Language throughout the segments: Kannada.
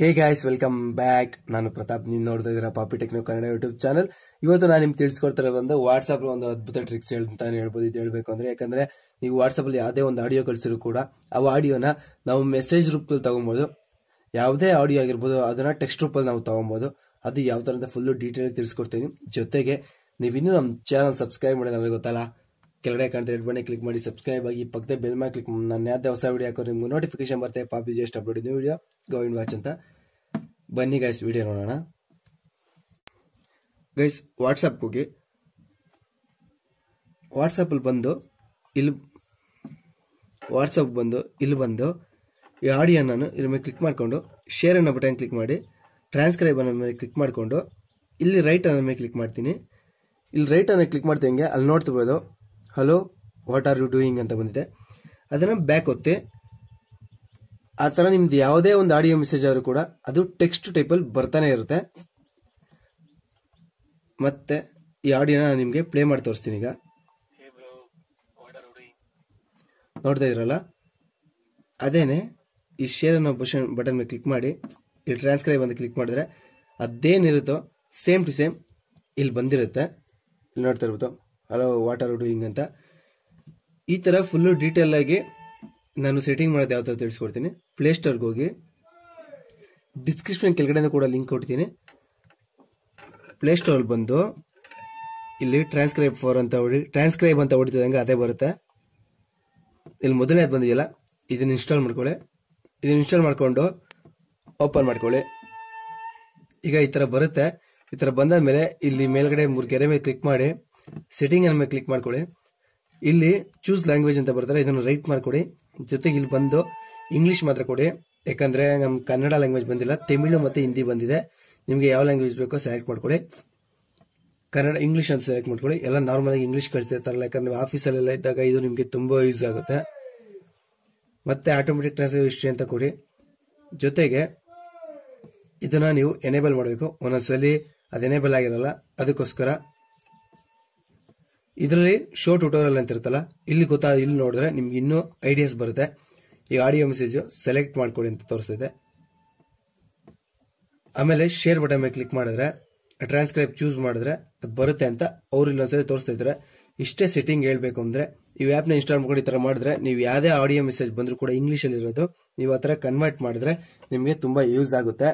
ಹೇ ಗಾಯ್ಸ್ ವೆಲ್ಕಮ್ ಬ್ಯಾಕ್ ನಾನು ಪ್ರತಾಪ್ ನೀವು ನೋಡ್ತಾ ಇದ್ದೀರಾ ಪಾಪಿ ಟೆಕ್ನೋ ಕನ್ನಡ ಯೂಟ್ಯೂಬ್ ಚಾನಲ್ ಇವತ್ತು ನಾನು ನಿಮ್ಗೆ ತಿಳ್ಸ್ಕೊಡ್ತಾರೆ ಬಂದು ವಾಟ್ಸಪ್ ಒಂದು ಅದ್ಭುತ ಟ್ರಿಕ್ಸ್ ಹೇಳ್ತಾನೆ ಹೇಳ್ಬೋದು ಇದು ಹೇಳ್ಬೇಕು ಅಂದ್ರೆ ಯಾಕಂದ್ರೆ ನೀವು ವಾಟ್ಸಪ್ ಅಲ್ಲಿ ಯಾವುದೇ ಒಂದು ಆಡಿಯೋ ಕಳಿಸಿದ್ರು ಕೂಡ ಆ ಆಡಿಯೋನ ನಾವು ಮೆಸೇಜ್ ರೂಪದಲ್ಲಿ ತಗೊಬೋದು ಯಾವುದೇ ಆಡಿಯೋ ಆಗಿರ್ಬೋದು ಅದನ್ನ ಟೆಕ್ಸ್ಟ್ ರೂಪಲ್ಲಿ ನಾವು ತಗೊಬಹುದು ಅದು ಯಾವ ತರ ಅಂತ ಫುಲ್ ಡೀಟೇಲ್ ತಿಳಿಸ್ಕೊಡ್ತೀನಿ ಜೊತೆಗೆ ನೀವು ಇನ್ನೂ ನಮ್ಮ ಚಾನಲ್ ಸಬ್ಸ್ಕ್ರೈಬ್ ಮಾಡಿ ನಮಗೆ ಗೊತ್ತಲ್ಲ ಕೆಳಗಡೆ ಕಾಣ್ತಾ ರೆಡ್ ಬಣ್ಣ ಕ್ಲಿಕ್ ಮಾಡಿ ಸಬ್ಸ್ಕ್ರೈಬ್ ಆಗಿ ಪಕ್ಕದ ಬೆಲ್ ಮೇಲೆ ಕ್ಲಿಕ್ ನಾನು ಯಾವ್ದೇ ಹೊಸ ವಿಡಿಯೋ ಹಾಕೋ ನಿಮ್ಗೆ ನೋಟಿಫಿಕೇಶನ್ ಬರುತ್ತೆ ಪಾಪಿ ಜಸ್ಟ್ ಅಪ್ಲೋಡ್ ಇದೆ ವಿಡಿಯೋ ಗೋವಿಂಡ್ ವಾಚ್ ಅಂತ ಬನ್ನಿ ಗೈಸ್ ವಿಡಿಯೋ ನೋಡೋಣ ಗೈಸ್ ವಾಟ್ಸಪ್ ಹೋಗಿ ವಾಟ್ಸಪ್ಪಲ್ಲಿ ಬಂದು ಇಲ್ಲಿ ವಾಟ್ಸಪ್ ಬಂದು ಇಲ್ಲಿ ಬಂದು ಈ ಆಡಿಯೋ ನಾನು ಇದ್ರ ಮೇಲೆ ಕ್ಲಿಕ್ ಮಾಡಿಕೊಂಡು ಶೇರ್ ಅನ್ನೋ ಬಟನ್ ಕ್ಲಿಕ್ ಮಾಡಿ ಟ್ರಾನ್ಸ್ಕ್ರೈಬ್ ಅನ್ನೋ ಮೇಲೆ ಕ್ಲಿಕ್ ಮಾಡಿಕೊಂಡು ಇಲ್ಲಿ ರೈಟ್ ಅನ್ನೋ ಮೇಲೆ ಕ್ಲಿಕ್ ಮಾಡ್ತೀನಿ ಇಲ್ಲಿ ರೈಟ್ ಅನ್ನೋ ಕ್ಲಿಕ್ ಹಂಗೆ ಅಲ್ಲಿ ನೋಡ್ತಿರ್ಬೋದು hello what are you doing ಅಂತ ಬಂದಿದೆ ಅದನ್ನ ಬ್ಯಾಕ್ ಒತ್ತಿ ಆ ಥರ ನಿಮ್ದು ಯಾವುದೇ ಒಂದು ಆಡಿಯೋ ಮೆಸೇಜ್ ಆದರೂ ಕೂಡ ಅದು ಟೆಕ್ಸ್ಟ್ ಅಲ್ಲಿ ಬರ್ತಾನೆ ಇರುತ್ತೆ ಮತ್ತೆ ಈ ಆಡಿಯೋನ ನಿಮಗೆ ಪ್ಲೇ ಮಾಡಿ ತೋರಿಸ್ತೀನಿ ಈಗ ನೋಡ್ತಾ ಇದ್ರಲ್ಲ ಅದೇನೆ ಈ ಶೇರ್ ಅನ್ನೋ ಬಟನ್ ಮೇಲೆ ಕ್ಲಿಕ್ ಮಾಡಿ ಇಲ್ಲಿ ಟ್ರಾನ್ಸ್ಕ್ರೈಬ್ ಅಂತ ಕ್ಲಿಕ್ ಮಾಡಿದ್ರೆ ಅದೇನಿರುತ್ತೋ ಸೇಮ್ ಟು ಸೇಮ್ ಇಲ್ಲಿ ಬಂದಿರುತ್ತೆ ಇಲ್ಲಿ ನೋಡ್ತಾ ಇರ್ಬೋದು ಹಲೋ ವಾಟ್ ಆರ್ ಡೂಯಿಂಗ್ ಅಂತ ಈ ತರ ಫುಲ್ ಡೀಟೇಲ್ ಆಗಿ ನಾನು ಸೆಟ್ಟಿಂಗ್ ಮಾಡೋದು ಯಾವ ಥರ ತಿಳಿಸ್ಕೊಡ್ತೀನಿ ಪ್ಲೇಸ್ಟೋರ್ಗೆ ಹೋಗಿ ಡಿಸ್ಕ್ರಿಪ್ಷನ್ ಕೆಳಗಡೆ ಕೂಡ ಲಿಂಕ್ ಕೊಡ್ತೀನಿ ಪ್ಲೇಸ್ಟೋರ್ ಬಂದು ಇಲ್ಲಿ ಟ್ರಾನ್ಸ್ಕ್ರೈಬ್ ಫಾರ್ ಅಂತ ಹೊಡಿ ಟ್ರಾನ್ಸ್ಕ್ರೈಬ್ ಅಂತ ಹೊಡಿತಿದಂಗೆ ಅದೇ ಬರುತ್ತೆ ಇಲ್ಲಿ ಮೊದಲನೇ ಬಂದಿದೆಯಲ್ಲ ಇದನ್ನ ಇನ್ಸ್ಟಾಲ್ ಮಾಡ್ಕೊಳ್ಳಿ ಇದನ್ನ ಇನ್ಸ್ಟಾಲ್ ಮಾಡಿಕೊಂಡು ಓಪನ್ ಮಾಡ್ಕೊಳ್ಳಿ ಈಗ ಈ ತರ ಬರುತ್ತೆ ಈ ಥರ ಬಂದಾದ್ಮೇಲೆ ಇಲ್ಲಿ ಮೇಲ್ಗಡೆ ಮೂರು ಗೆರೆ ಮೇಲೆ ಕ್ಲಿಕ್ ಮಾಡಿ ಸೆಟ್ಟಿಂಗ್ ಅನ್ನ ಕ್ಲಿಕ್ ಮಾಡ್ಕೊಳ್ಳಿ ಇಲ್ಲಿ ಚೂಸ್ ಲ್ಯಾಂಗ್ವೇಜ್ ಅಂತ ಬರ್ತಾರೆ ಇದನ್ನು ರೈಟ್ ಮಾಡಿಕೊಡಿ ಜೊತೆಗೆ ಇಲ್ಲಿ ಬಂದು ಇಂಗ್ಲಿಷ್ ಮಾತ್ರ ಕೊಡಿ ಯಾಕಂದ್ರೆ ನಮ್ಮ ಕನ್ನಡ ಲ್ಯಾಂಗ್ವೇಜ್ ಬಂದಿಲ್ಲ ತಮಿಳು ಮತ್ತೆ ಹಿಂದಿ ಬಂದಿದೆ ನಿಮಗೆ ಯಾವ ಲ್ಯಾಂಗ್ವೇಜ್ ಬೇಕೋ ಸೆಲೆಕ್ಟ್ ಮಾಡ್ಕೊಡಿ ಕನ್ನಡ ಇಂಗ್ಲೀಷ್ ಅಂತ ಸೆಲೆಕ್ಟ್ ಮಾಡ್ಕೊಡಿ ಎಲ್ಲ ನಾರ್ಮಲ್ ಆಗಿ ಇಂಗ್ಲೀಷ್ ಕಳಿಸ್ತಿರ್ತಾರಲ್ಲ ಯಾಕಂದ್ರೆ ಆಫೀಸಲ್ಲೆಲ್ಲ ಇದ್ದಾಗ ಇದು ನಿಮಗೆ ತುಂಬಾ ಯೂಸ್ ಆಗುತ್ತೆ ಮತ್ತೆ ಆಟೋಮೆಟಿಕ್ ಟ್ರಾನ್ಸ್ಲೇಷನ್ ಹಿಸ್ಟ್ರಿ ಅಂತ ಕೊಡಿ ಜೊತೆಗೆ ಇದನ್ನ ನೀವು ಎನೇಬಲ್ ಮಾಡಬೇಕು ಒಂದೊಂದ್ಸಲಿ ಅದು ಎನೇಬಲ್ ಆಗಿರಲ್ಲ ಅದಕ್ಕೋಸ್ಕರ ಇದರಲ್ಲಿ ಶೋ ಟ್ಯುಟೋರಿಯಲ್ ಅಂತ ಇರುತ್ತಲ್ಲ ಇಲ್ಲಿ ಗೊತ್ತಾ ಇಲ್ಲಿ ನೋಡಿದ್ರೆ ನಿಮ್ಗೆ ಇನ್ನೂ ಐಡಿಯಾಸ್ ಬರುತ್ತೆ ಈ ಆಡಿಯೋ ಮೆಸೇಜ್ ಸೆಲೆಕ್ಟ್ ಮಾಡ್ಕೊಡಿ ಅಂತ ತೋರಿಸ್ತಿದೆ ಆಮೇಲೆ ಶೇರ್ ಬಟನ್ ಮೇಲೆ ಕ್ಲಿಕ್ ಮಾಡಿದ್ರೆ ಟ್ರಾನ್ಸ್ಕ್ರೈಬ್ ಚೂಸ್ ಮಾಡಿದ್ರೆ ಬರುತ್ತೆ ಅಂತ ಅವ್ರು ಇಲ್ಲೊಂದ್ಸರಿ ತೋರಿಸ್ತಾ ಇದ್ದಾರೆ ಇಷ್ಟೇ ಸೆಟ್ಟಿಂಗ್ ಹೇಳ್ಬೇಕು ಅಂದ್ರೆ ಈ ಆ್ಯಪ್ನ ಇನ್ಸ್ಟಾಲ್ ಮಾಡ್ಕೊಂಡು ಈ ಥರ ಮಾಡಿದ್ರೆ ನೀವು ಯಾವುದೇ ಆಡಿಯೋ ಮೆಸೇಜ್ ಬಂದರೂ ಕೂಡ ಅಲ್ಲಿ ಇರೋದು ನೀವು ಆತರ ಕನ್ವರ್ಟ್ ಮಾಡಿದ್ರೆ ನಿಮಗೆ ತುಂಬಾ ಯೂಸ್ ಆಗುತ್ತೆ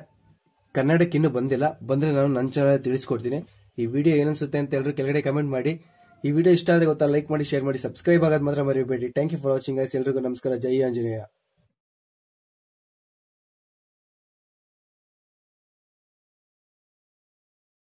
ಕನ್ನಡಕ್ಕೆ ಇನ್ನೂ ಬಂದಿಲ್ಲ ಬಂದ್ರೆ ನಾನು ನನ್ನ ಚೆನ್ನಾಗಿ ತಿಳಿಸ್ಕೊಡ್ತೀನಿ ಈ ವಿಡಿಯೋ ಏನನ್ಸುತ್ತೆ ಅಂತ ಹೇಳಿದ್ರು ಕೆಳಗಡೆ ಕಮೆಂಟ್ ಮಾಡಿ ಈ ವಿಡಿಯೋ ಇಷ್ಟ ಆದ್ರೆ ಗೊತ್ತಾ ಲೈಕ್ ಮಾಡಿ ಶೇರ್ ಮಾಡಿ ಸಬ್ಸ್ಕ್ರೈಬ್ ಆಗೋದ್ ಮಾತ್ರ ಮರಿಬೇಡಿ thank you for watching guys ಎಲ್ರಿಗೂ ನಮಸ್ಕಾರ ಜೈ ಆಂಜನೇಯ